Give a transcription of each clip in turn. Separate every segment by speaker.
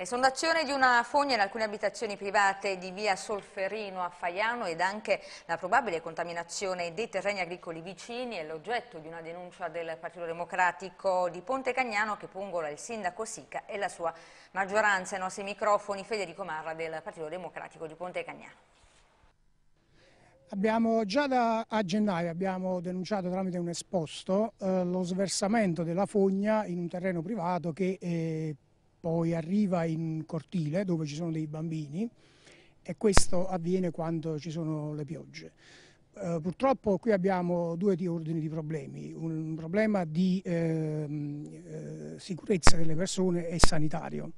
Speaker 1: L'esondazione di una fogna in alcune abitazioni private di via Solferino a Faiano ed anche la probabile contaminazione dei terreni agricoli vicini è l'oggetto di una denuncia del Partito Democratico di Ponte Cagnano che pungola il sindaco Sica e la sua maggioranza. I nostri microfoni Federico Marra del Partito Democratico di Ponte Cagnano.
Speaker 2: Abbiamo già da, a gennaio abbiamo denunciato tramite un esposto eh, lo sversamento della fogna in un terreno privato che eh, poi arriva in cortile dove ci sono dei bambini e questo avviene quando ci sono le piogge. Eh, purtroppo qui abbiamo due ordini di problemi, un problema di ehm, eh, sicurezza delle persone e sanitario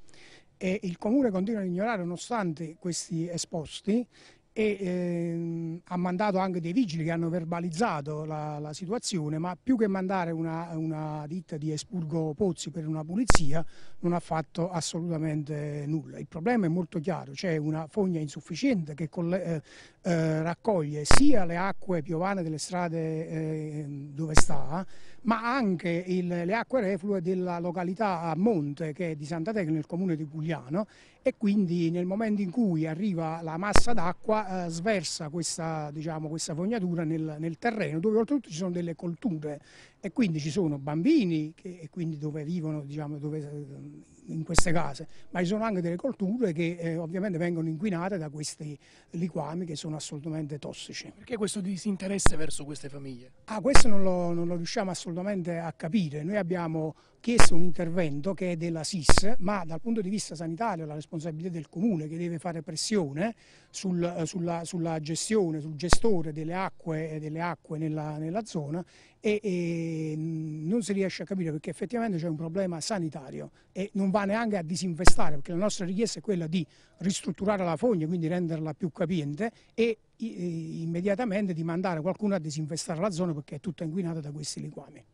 Speaker 2: e il Comune continua ad ignorare nonostante questi esposti e ehm, ha mandato anche dei vigili che hanno verbalizzato la, la situazione, ma più che mandare una, una, ditta di Espurgo Pozzi per una pulizia non ha fatto assolutamente nulla. Il problema è molto chiaro, c'è una fogna insufficiente che eh, eh, raccoglie sia le acque piovane delle strade eh, dove sta, ma anche il, le acque reflue della località a Monte che è di Santa Tecna, nel comune di Pugliano e quindi nel momento in cui arriva la massa d'acqua eh, sversa questa, diciamo, questa fognatura nel, nel, terreno dove oltretutto ci sono delle colture e quindi ci sono bambini che, e quindi dove vivono diciamo, dove, eh, in queste case, ma ci sono anche delle colture che eh, ovviamente vengono inquinate da questi liquami che sono assolutamente tossici. Perché questo disinteresse verso queste famiglie? Ah, questo non lo, non lo riusciamo assolutamente a capire. Noi abbiamo chiesto un intervento che è della SIS, ma dal punto di vista sanitario la responsabilità del Comune che deve fare pressione sul, eh, sulla, sulla, gestione, sul gestore delle acque, eh, delle acque nella, nella, zona e, e mm, non si riesce a capire perché effettivamente c'è un problema sanitario e non va neanche a disinfestare perché la nostra richiesta è quella di ristrutturare la fogna, quindi renderla più capiente e immediatamente di mandare qualcuno a disinfestare la zona perché è tutta inquinata da questi liquami.